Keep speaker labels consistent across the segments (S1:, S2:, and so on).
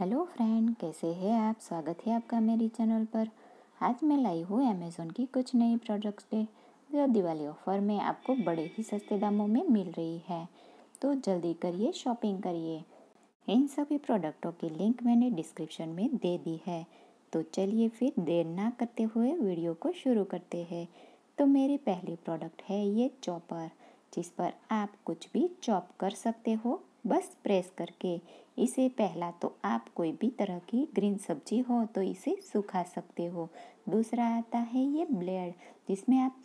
S1: hello friend कैसे हैं आप स्वागत है आपका मेरी चैनल पर आज मैं लाई हूँ अमेज़ोन की कुछ नई प्रोडक्ट्स पे जो दिवाली ऑफर में आपको बड़े ही सस्ते दामों में मिल रही है तो जल्दी करिए शॉपिंग करिए इन सभी प्रोडक्टों की लिंक मैंने डिस्क्रिप्शन में दे दी है तो चलिए फिर देर ना करते हुए वीडियो को शुरू करते हैं तो मेरी पहली प्रोडक्ट है ये चॉपर जिस पर आप कुछ भी चॉप कर सकते हो बस प्रेस करके इसे पहला तो आप कोई भी तरह की ग्रीन सब्जी हो तो इसे सुखा सकते हो दूसरा आता है ये ब्लेड जिसमें आप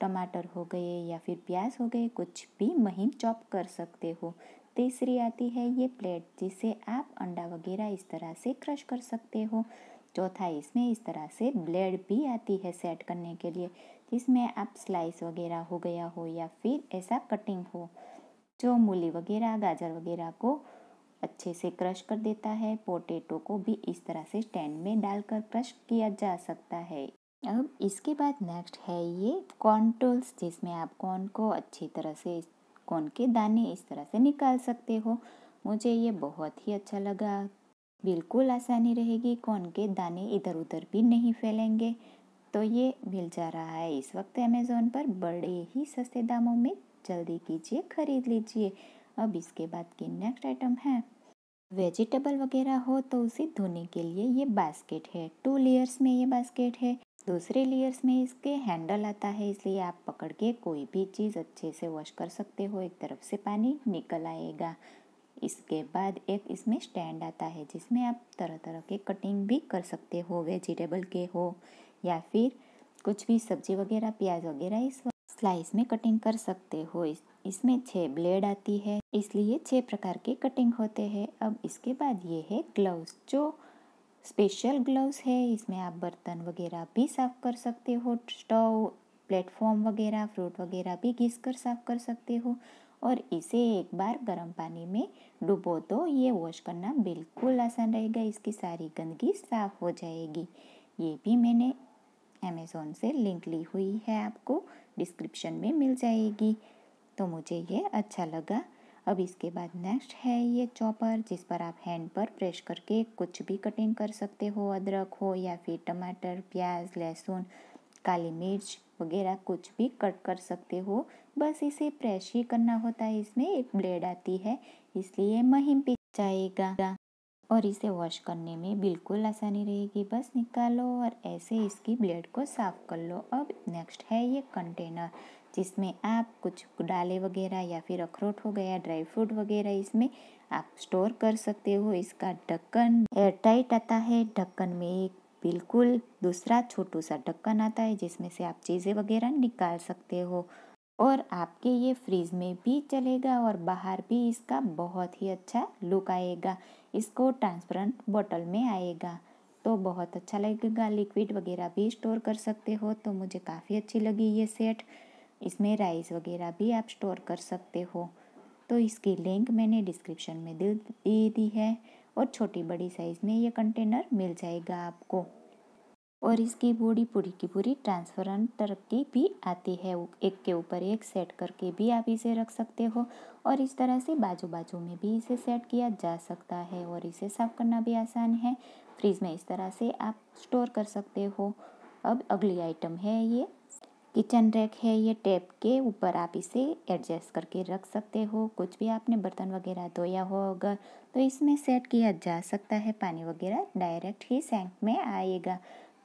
S1: टमाटर हो गए या फिर प्याज हो गए कुछ भी महीन चॉप कर सकते हो तीसरी आती है ये प्लेट जिसे आप अंडा वगैरह इस तरह से क्रश कर सकते हो चौथा इसमें इस तरह से ब्लेड भी आती है सेट करने के लिए जिसमें आप स्लाइस वगैरह हो गया हो या फिर ऐसा कटिंग हो जो मूली वगैरह गाजर वगैरह को अच्छे से क्रश कर देता है पोटैटो को भी इस तरह से स्टैंड में डालकर क्रश किया जा सकता है अब इसके बाद नेक्स्ट है ये कॉर्न टूल्स जिसमें आप कॉर्न को अच्छी तरह से कॉर्न के दाने इस तरह से निकाल सकते हो मुझे ये बहुत ही अच्छा लगा बिल्कुल आसानी रहेगी कॉर्न के दाने इधर उधर भी नहीं फैलेंगे तो ये मिल जा रहा है इस वक्त अमेज़ोन पर बड़े ही सस्ते दामों में जल्दी कीजिए खरीद लीजिए अब इसके बाद की नेक्स्ट आइटम है वेजिटेबल वगैरह हो तो उसे धोने के लिए ये बास्केट है टू लेयर्स में ये बास्केट है दूसरे लेयर्स में इसके हैंडल आता है इसलिए आप पकड़ के कोई भी चीज़ अच्छे से वॉश कर सकते हो एक तरफ से पानी निकल आएगा इसके बाद एक इसमें स्टैंड आता है जिसमें आप तरह तरह के कटिंग भी कर सकते हो वेजिटेबल के हो या फिर कुछ भी सब्जी वगैरह प्याज वगैरह इस स्लाइस में कटिंग कर सकते हो इस इसमें छः ब्लेड आती है इसलिए छः प्रकार के कटिंग होते हैं अब इसके बाद ये है ग्लव्स जो स्पेशल ग्लव्स है इसमें आप बर्तन वगैरह भी साफ कर सकते हो स्टोव प्लेटफॉर्म वगैरह फ्रूट वगैरह भी घिस कर साफ कर सकते हो और इसे एक बार गर्म पानी में डुबो दो तो ये वॉश करना बिल्कुल आसान रहेगा इसकी सारी गंदगी साफ हो जाएगी ये भी मैंने अमेज़ोन से लिंक ली हुई है आपको डिस्क्रिप्शन में मिल जाएगी तो मुझे ये अच्छा लगा अब इसके बाद नेक्स्ट है ये चॉपर जिस पर आप हैंड पर प्रेस करके कुछ भी कटिंग कर सकते हो अदरक हो या फिर टमाटर प्याज लहसुन काली मिर्च वगैरह कुछ भी कट कर सकते हो बस इसे प्रेस ही करना होता है इसमें एक ब्लेड आती है इसलिए महीम पिस जाएगा और इसे वॉश करने में बिल्कुल आसानी रहेगी बस निकालो और ऐसे इसकी ब्लेड को साफ़ कर लो अब नेक्स्ट है ये कंटेनर जिसमें आप कुछ डाले वगैरह या फिर अखरोट हो गया ड्राई फ्रूट वगैरह इसमें आप स्टोर कर सकते हो इसका ढक्कन एयरटाइट आता है ढक्कन में एक बिल्कुल दूसरा छोटू सा ढक्कन आता है जिसमें से आप चीज़ें वगैरह निकाल सकते हो और आपके ये फ्रीज में भी चलेगा और बाहर भी इसका बहुत ही अच्छा लुक आएगा इसको ट्रांसपेरेंट बॉटल में आएगा तो बहुत अच्छा लगेगा लिक्विड वगैरह भी स्टोर कर सकते हो तो मुझे काफ़ी अच्छी लगी ये सेट इसमें राइस वगैरह भी आप स्टोर कर सकते हो तो इसकी लिंक मैंने डिस्क्रिप्शन में दे दी है और छोटी बड़ी साइज़ में ये कंटेनर मिल जाएगा आपको और इसकी बॉडी पूरी की पूरी ट्रांसफरेंट तरक्की भी आती है एक के ऊपर एक सेट करके भी आप इसे रख सकते हो और इस तरह से बाजू बाजू में भी इसे सेट किया जा सकता है और इसे साफ़ करना भी आसान है फ्रिज में इस तरह से आप स्टोर कर सकते हो अब अगली आइटम है ये किचन रैक है ये टेप के ऊपर आप इसे एडजस्ट करके रख सकते हो कुछ भी आपने बर्तन वगैरह धोया हो अगर तो इसमें सेट किया जा सकता है पानी वगैरह डायरेक्ट ही सैंक में आएगा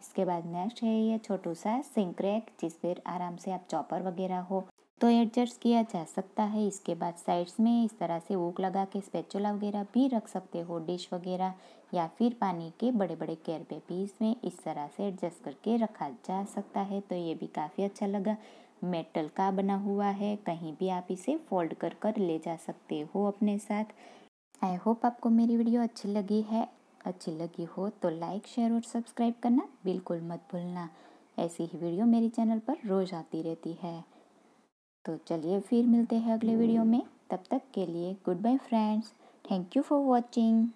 S1: इसके बाद नेक्स्ट है ये छोटू सा सिंक रैक जिस पर आराम से आप चॉपर वगैरह हो तो एडजस्ट किया जा सकता है इसके बाद साइड्स में इस तरह से ऊक लगा के स्पेचुला वगैरह भी रख सकते हो डिश वगैरह या फिर पानी के बड़े बड़े पे भी इसमें इस तरह से एडजस्ट करके रखा जा सकता है तो ये भी काफ़ी अच्छा लगा मेटल का बना हुआ है कहीं भी आप इसे फोल्ड कर कर ले जा सकते हो अपने साथ आई होप आपको मेरी वीडियो अच्छी लगी है अच्छी लगी हो तो लाइक शेयर और सब्सक्राइब करना बिल्कुल मत भूलना ऐसी ही वीडियो मेरे चैनल पर रोज़ आती रहती है तो चलिए फिर मिलते हैं अगले वीडियो में तब तक के लिए goodbye friends thank you for watching